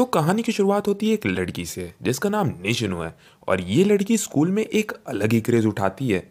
तो कहानी की शुरुआत होती है एक लड़की से जिसका नाम निशनू है और ये लड़की स्कूल में एक अलग ही क्रेज उठाती है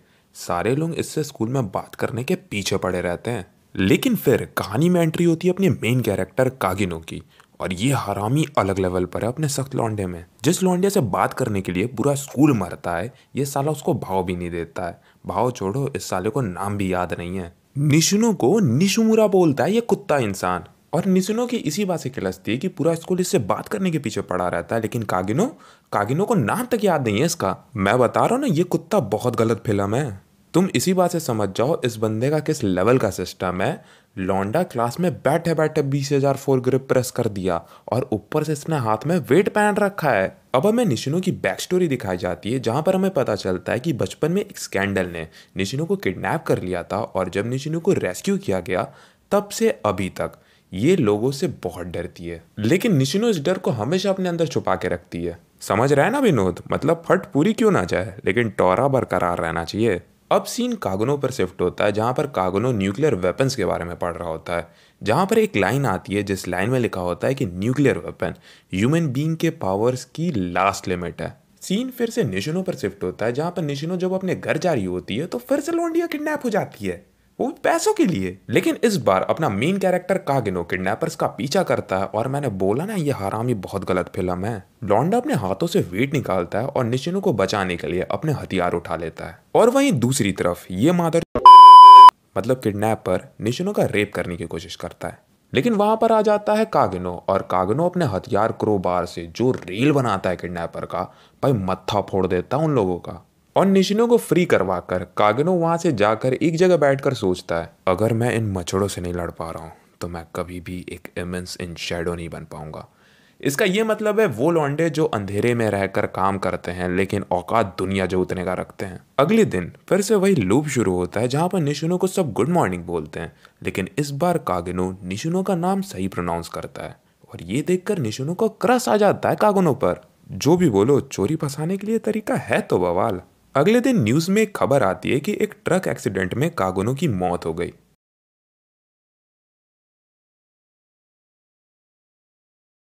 सारे लोग इससे स्कूल में बात करने के पीछे पड़े रहते हैं लेकिन फिर कहानी में एंट्री होती है अपने मेन कैरेक्टर कागिनो की और ये हरामी अलग लेवल पर है अपने सख्त लौंडे में जिस लौंडे से बात करने के लिए पूरा स्कूल मरता है ये साला उसको भाव भी नहीं देता है भाव छोड़ो इस साले को नाम भी याद नहीं है निशुनो को निशुमुरा बोलता है ये कुत्ता इंसान और निसुनो की इसी बात से खिलसती है कि पूरा स्कूल इससे बात करने के पीछे पड़ा रहता है लेकिन कागिनो कागिनो को नाम तक याद नहीं है इसका मैं बता रहा हूँ ना ये कुत्ता बहुत गलत फिल्म है तुम इसी बात से समझ जाओ इस बंदे का किस लेवल का सिस्टम है लौंडा क्लास में बैठे बैठे बीस हजार फोर ग्रिप प्रेस कर दिया और ऊपर से इसने हाथ में वेट पहन रखा है अब हमें निशिनो की बैक स्टोरी दिखाई जाती है जहाँ पर हमें पता चलता है कि बचपन में एक स्कैंडल ने निशिनो को किडनैप कर लिया था और जब निशिनो को रेस्क्यू किया गया तब से अभी तक ये लोगों से बहुत डरती है लेकिन निशिनो इस डर को हमेशा अपने अंदर छुपा के रखती है समझ रहा है ना विनोद मतलब फट पूरी क्यों ना जाए लेकिन टोरा बरकरार रहना चाहिए अब सीन कागनो पर शिफ्ट होता है जहाँ पर कागनो न्यूक्लियर वेपन्स के बारे में पढ़ रहा होता है जहाँ पर एक लाइन आती है जिस लाइन में लिखा होता है कि न्यूक्लियर वेपन ह्यूमन बींग के पावर्स की लास्ट लिमिट है सीन फिर से निशिनो पर शिफ्ट होता है जहाँ पर निशिनो जब अपने घर जा रही होती है तो फिर से लौंडिया किडनैप हो जाती है वो पैसों के लिए लेकिन इस बार अपना मेन कैरेक्टर कागिनो किडनैपर्स का पीछा करता है और मैंने बोला ना ये हरामी बहुत गलत फिल्म है लॉन्डा अपने हाथों से वेट निकालता है और निशिनो को बचाने के लिए अपने हथियार उठा लेता है और वहीं दूसरी तरफ ये मादर मतलब किडनैपर निशिनो का रेप करने की कोशिश करता है लेकिन वहां पर आ जाता है कागिनो और कागिनो अपने हथियार क्रोबार से जो रेल बनाता है किडनैपर का भाई मत्था फोड़ देता है उन लोगों का और निशिनो को फ्री करवा कर कागनो वहाँ से जाकर एक जगह बैठकर सोचता है अगर मैं इन मच्छरों से नहीं लड़ पा रहा हूँ तो मैं कभी भी एक इमेंस इन शेडो नहीं बन पाऊंगा इसका ये मतलब है वो लौंडे जो अंधेरे में रहकर काम करते हैं लेकिन औकात दुनिया जो उतने का रखते हैं अगले दिन फिर से वही लूप शुरू होता है जहाँ पर निशुनो को सब गुड मॉर्निंग बोलते हैं लेकिन इस बार कागनो निशुनो का नाम सही प्रोनाउंस करता है और ये देखकर निशुनो का क्रस आ जाता है कागनों पर जो भी बोलो चोरी फंसाने के लिए तरीका है तो बवाल अगले दिन न्यूज़ में एक खबर आती है कि एक ट्रक एक्सीडेंट में कागोनो की मौत हो गई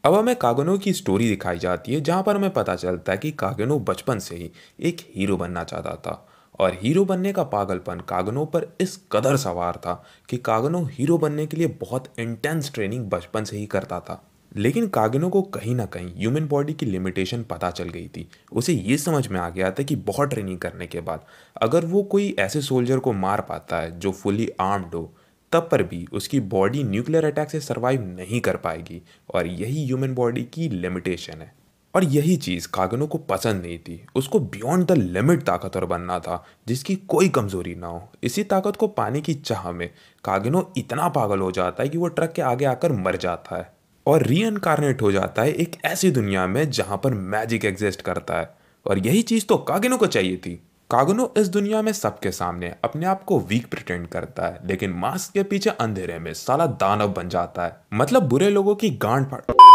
अब हमें कागुनो की स्टोरी दिखाई जाती है जहां पर हमें पता चलता है कि कागुनो बचपन से ही एक हीरो बनना चाहता था और हीरो बनने का पागलपन कागनो पर इस कदर सवार था कि कागनो हीरो बनने के लिए बहुत इंटेंस ट्रेनिंग बचपन से ही करता था लेकिन कागिनों को कहीं ना कहीं ह्यूमन बॉडी की लिमिटेशन पता चल गई थी उसे ये समझ में आ गया था कि बहुत ट्रेनिंग करने के बाद अगर वो कोई ऐसे सोल्जर को मार पाता है जो फुली आर्म्ड हो तब पर भी उसकी बॉडी न्यूक्लियर अटैक से सर्वाइव नहीं कर पाएगी और यही ह्यूमन बॉडी की लिमिटेशन है और यही चीज़ कागनो को पसंद नहीं थी उसको बियॉन्ड द लिमिट ताकतवर बनना था जिसकी कोई कमज़ोरी ना हो इसी ताकत को पाने की चाह में कागनो इतना पागल हो जाता है कि वो ट्रक के आगे आकर मर जाता है और रीअनकारनेट हो जाता है एक ऐसी दुनिया में जहाँ पर मैजिक एग्जिस्ट करता है और यही चीज़ तो कागिनो को चाहिए थी कागनो इस दुनिया में सबके सामने अपने आप को वीक प्रिटेंड करता है लेकिन मास्क के पीछे अंधेरे में साला दानव बन जाता है मतलब बुरे लोगों की गांड फाड़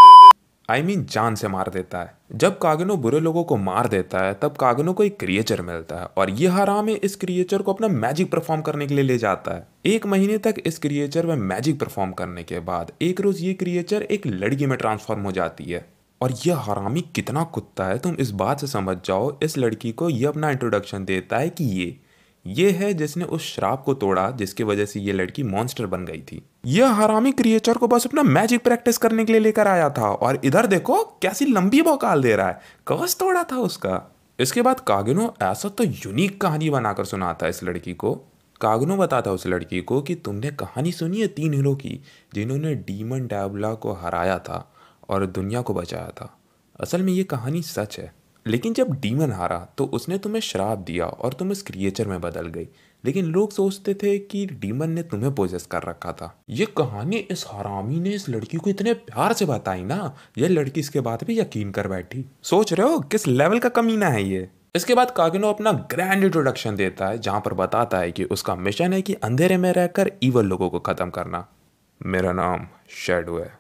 आई I मीन mean, जान से मार देता है जब कागनो बुरे लोगों को मार देता है तब कागनो को एक क्रिएचर मिलता है और ये हराम है इस क्रिएचर को अपना मैजिक परफॉर्म करने के लिए ले जाता है एक महीने तक इस क्रिएचर में मैजिक परफॉर्म करने के बाद एक रोज ये क्रिएचर एक लड़की में ट्रांसफॉर्म हो जाती है और यह हरामी कितना कुत्ता है तुम इस बात से समझ जाओ इस लड़की को यह अपना इंट्रोडक्शन देता है कि ये ये है जिसने उस श्राप को तोड़ा जिसकी वजह से ये लड़की मॉन्स्टर बन गई थी यह हरामी क्रिएचर को बस अपना मैजिक प्रैक्टिस करने के लिए लेकर आया था और इधर देखो कैसी लंबी बौकाल दे रहा है कवच तोड़ा था उसका इसके बाद कागनो ऐसा तो यूनिक कहानी बनाकर सुना था इस लड़की को कागनो बताता उस लड़की को कि तुमने कहानी सुनी है तीन हीरो की जिन्होंने डीमन डैबला को हराया था और दुनिया को बचाया था असल में ये कहानी सच है लेकिन जब डीमन हारा तो उसने तुम्हें श्राप दिया और तुम इस क्रिएचर में बदल गई लेकिन लोग सोचते थे कि डीमन ने तुम्हें पोजेस कर रखा था ये कहानी इस हरामी ने इस लड़की को इतने प्यार से बताई ना ये लड़की इसके बाद भी यकीन कर बैठी सोच रहे हो किस लेवल का कमीना है ये इसके बाद कागिनो अपना ग्रैंड इंट्रोडक्शन देता है जहाँ पर बताता है कि उसका मिशन है कि अंधेरे में रहकर ईवल लोगों को ख़त्म करना मेरा नाम शेडो है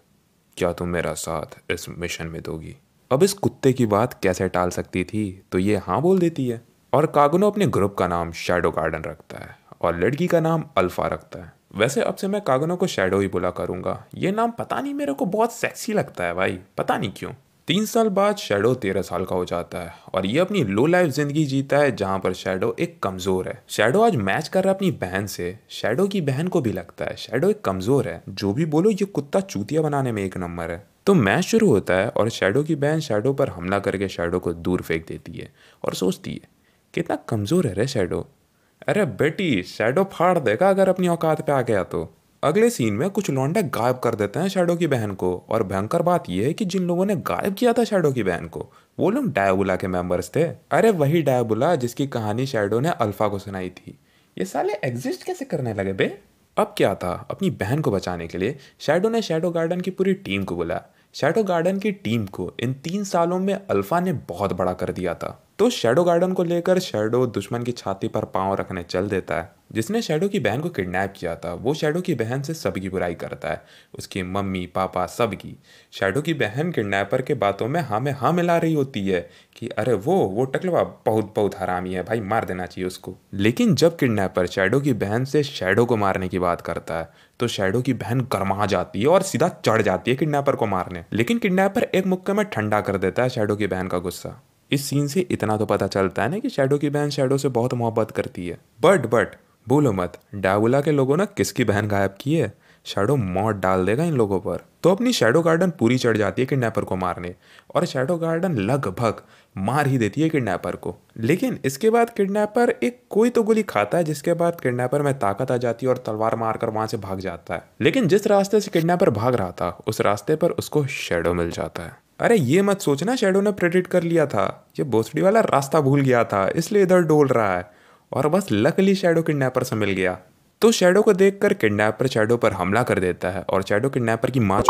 क्या तुम मेरा साथ इस मिशन में दोगी अब इस कुत्ते की बात कैसे टाल सकती थी तो ये हाँ बोल देती है और कागुनो अपने ग्रुप का नाम शेडो गार्डन रखता है और लड़की का नाम अल्फा रखता है वैसे अब से मैं कागुनो को शेडो ही बुला करूँगा ये नाम पता नहीं मेरे को बहुत सेक्सी लगता है भाई पता नहीं क्यों तीन साल बाद शेडो तेरह साल का हो जाता है और ये अपनी लो लाइफ जिंदगी जीता है जहाँ पर शेडो एक कमज़ोर है शेडो आज मैच कर रहा है अपनी बहन से शेडो की बहन को भी लगता है शेडो एक कमज़ोर है जो भी बोलो ये कुत्ता चूतिया बनाने में एक नंबर है तो मैच शुरू होता है और शेडो की बहन शेडो पर हमला करके शेडो को दूर फेंक देती है और सोचती है कितना कमज़ोर है रे शेडो अरे बेटी शेडो फाड़ देगा अगर अपनी औकात पे आ गया तो अगले सीन में कुछ लौंडे गायब कर देते हैं शेडो की बहन को और भयंकर बात यह है कि जिन लोगों ने गायब किया था शेडो की बहन को वो लोग डायबुला के मेंबर्स थे अरे वही डायबुला जिसकी कहानी शेडो ने अल्फा को सुनाई थी ये साले एग्जिस्ट कैसे करने लगे बे अब क्या था अपनी बहन को बचाने के लिए शैडो ने शैडो गार्डन की पूरी टीम को बुलाया शैडो गार्डन की टीम को इन तीन सालों में अल्फ़ा ने बहुत बड़ा कर दिया था तो शेडो गार्डन को लेकर शेडो दुश्मन की छाती पर पांव रखने चल देता है जिसने शेडो की बहन को किडनैप किया था वो शेडो की बहन से सबकी बुराई करता है उसकी मम्मी पापा सबकी शेडो की बहन किडनैपर के बातों में हाँ में हाँ मिला रही होती है कि अरे वो वो टकलवा बहुत बहुत हरामी है भाई मार देना चाहिए उसको लेकिन जब किडनैपर शेडो की बहन से शेडो को मारने की बात करता है तो शेडो की बहन गर्मा जाती है और सीधा चढ़ जाती है किडनैपर को मारने लेकिन किडनैपर एक मुक्के में ठंडा कर देता है शेडो की बहन का गुस्सा इस सीन से इतना तो पता चलता है ना कि शेडो की बहन शेडो से बहुत मोहब्बत करती है बट बट बोलो मत डागुला के लोगों ने किसकी बहन गायब की है शेडो मौत डाल देगा इन लोगों पर तो अपनी शेडो गार्डन पूरी चढ़ जाती है किडनैपर को मारने और शेडो गार्डन लगभग मार ही देती है किडनैपर को लेकिन इसके बाद किडनैपर एक कोई तो गोली खाता है जिसके बाद किडनैपर में ताकत आ जाती है और तलवार मारकर वहां से भाग जाता है लेकिन जिस रास्ते से किडनैपर भाग रहा था उस रास्ते पर उसको शेडो मिल जाता है अरे ये मत सोचना शेडो ने प्रेडिक्ट कर लिया था ये भोसड़ी वाला रास्ता भूल गया था इसलिए इधर डोल रहा है और बस लकली शेडो किडनैपर से मिल गया तो शेडो को देखकर किडनैपर शेडो पर हमला कर देता है और शेडो किडनैपर की माँ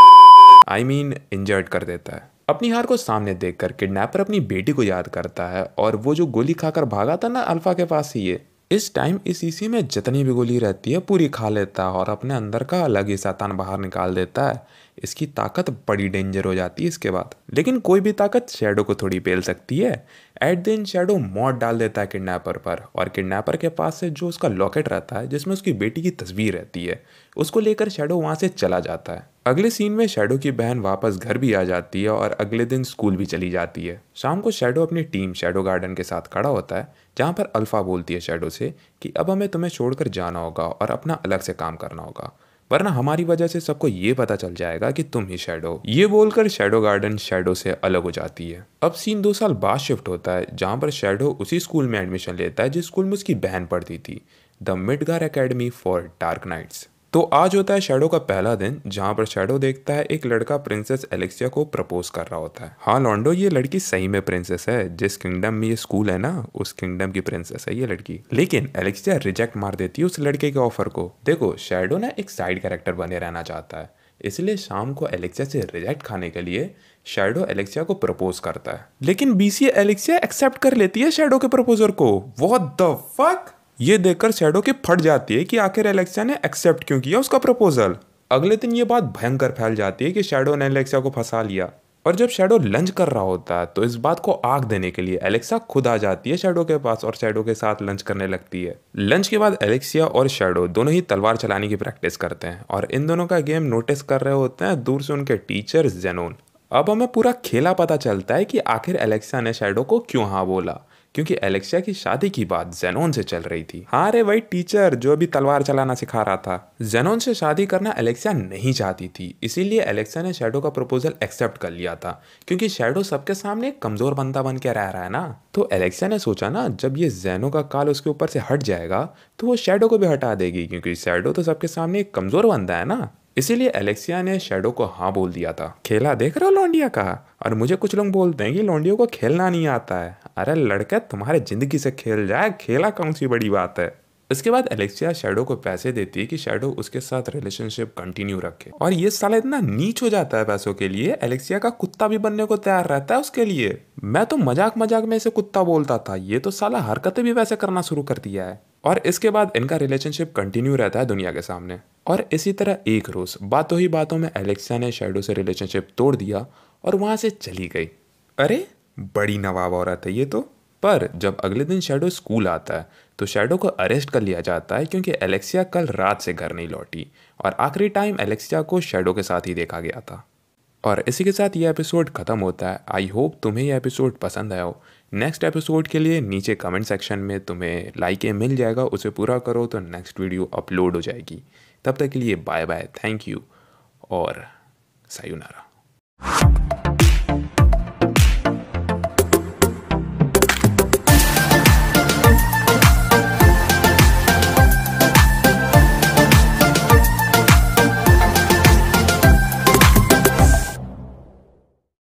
आई मीन इंजर्ड कर देता है अपनी हार को सामने देखकर किडनैपर अपनी बेटी को याद करता है और वो जो गोली खाकर भागा था ना अल्फा के पास ही है इस टाइम इस ईसी में जितनी भी गोली रहती है पूरी खा लेता है और अपने अंदर का अलग ही शैतान बाहर निकाल देता है इसकी ताकत बड़ी डेंजर हो जाती है इसके बाद लेकिन कोई भी ताकत शेडो को थोड़ी पेल सकती है एट द एंड शेडो मौत डाल देता है किडनैपर पर और किडनैपर के पास से जो उसका लॉकेट रहता है जिसमें उसकी बेटी की तस्वीर रहती है उसको लेकर शेडो वहाँ से चला जाता है अगले सीन में शेडो की बहन वापस घर भी आ जाती है और अगले दिन स्कूल भी चली जाती है शाम को शेडो अपनी टीम शेडो गार्डन के साथ खड़ा होता है जहाँ पर अल्फ़ा बोलती है शेडो से कि अब हमें तुम्हें छोड़कर जाना होगा और अपना अलग से काम करना होगा वरना हमारी वजह से सबको ये पता चल जाएगा कि तुम ही शेडो ये बोलकर शेडो गार्डन शेडो से अलग हो जाती है अब सीन दो साल बाद शिफ्ट होता है जहाँ पर शेडो उसी स्कूल में एडमिशन लेता है जिस स्कूल में उसकी बहन पढ़ती थी the Midgar Academy for Dark Knights तो आज होता है शेडो का पहला दिन जहाँ पर शेडो देखता है एक लड़का प्रिंसेस एलेक्सिया को प्रपोज कर रहा होता है हाँ लॉन्डो ये लड़की सही में प्रिंसेस है जिस किंगडम में ये स्कूल है ना उस किंगडम की प्रिंसेस है ये लड़की लेकिन एलेक्सिया रिजेक्ट मार देती है उस लड़के के ऑफर को देखो शेडो ना एक साइड कैरेक्टर बने रहना चाहता है इसलिए शाम को एलेक्सिया से रिजेक्ट खाने के लिए शेडो एलेक्सिया को प्रपोज करता है लेकिन बीसी एलेक्सिया एक्सेप्ट कर लेती है शेडो के प्रपोजर को व्हाट द फक ये देखकर शेडो की फट जाती है कि आखिर एलेक्सिया ने एक्सेप्ट क्यों किया उसका प्रपोजल अगले दिन ये बात भयंकर फैल जाती है कि शेडो ने एलेक्सा को फंसा लिया और जब शेडो लंच कर रहा होता है तो इस बात को आग देने के लिए एलेक्सा खुद आ जाती है शेडो के पास और शेडो के साथ लंच करने लगती है लंच के बाद एलेक्सिया और शेडो दोनों ही तलवार चलाने की प्रैक्टिस करते हैं और इन दोनों का गेम नोटिस कर रहे होते हैं दूर से उनके टीचर जेनोन अब हमें पूरा खेला पता चलता है कि आखिर एलेक्सा ने शेडो को क्यों हाँ बोला क्योंकि एलेक्सिया की शादी की बात जेनोन से चल रही थी हाँ रे वही टीचर जो अभी तलवार चलाना सिखा रहा था जेनोन से शादी करना एलेक्सिया नहीं चाहती थी इसीलिए एलेक्सिया ने शेडो का प्रपोजल एक्सेप्ट कर लिया था क्योंकि शेडो सबके सामने कमजोर बंदा बन के रह रहा है ना तो एलेक्सिया ने सोचा ना जब ये जेनो का काल उसके ऊपर से हट जाएगा तो वो शेडो को भी हटा देगी क्योंकि शेडो तो सबके सामने एक कमजोर बंदा है ना इसीलिए एलेक्सिया ने शेडो को हाँ बोल दिया था खेला देख रहा लौंडिया का और मुझे कुछ लोग बोलते हैं कि लौंडियों को खेलना नहीं आता है अरे लड़का तुम्हारे ज़िंदगी से खेल जाए खेला कौन सी बड़ी बात है इसके बाद एलेक्सिया शेडो को पैसे देती है कि शेडो उसके साथ रिलेशनशिप कंटिन्यू रखे और ये साला इतना नीच हो जाता है पैसों के लिए एलेक्सिया का कुत्ता भी बनने को तैयार रहता है उसके लिए मैं तो मजाक मजाक में इसे कुत्ता बोलता था ये तो साला हरकतें भी वैसे करना शुरू कर दिया है और इसके बाद इनका रिलेशनशिप कंटिन्यू रहता है दुनिया के सामने और इसी तरह एक रोज बातों ही बातों में एलेक्सिया ने शेडो से रिलेशनशिप तोड़ दिया और वहां से चली गई अरे बड़ी नवाब औरत है ये तो पर जब अगले दिन शेडो स्कूल आता है तो शेडो को अरेस्ट कर लिया जाता है क्योंकि एलेक्सिया कल रात से घर नहीं लौटी और आखिरी टाइम एलेक्सिया को शेडो के साथ ही देखा गया था और इसी के साथ ये एपिसोड ख़त्म होता है आई होप तुम्हें ये एपिसोड पसंद आया हो नेक्स्ट एपिसोड के लिए नीचे कमेंट सेक्शन में तुम्हें लाइकें मिल जाएगा उसे पूरा करो तो नेक्स्ट वीडियो अपलोड हो जाएगी तब तक के लिए बाय बाय थैंक यू और सायुनारा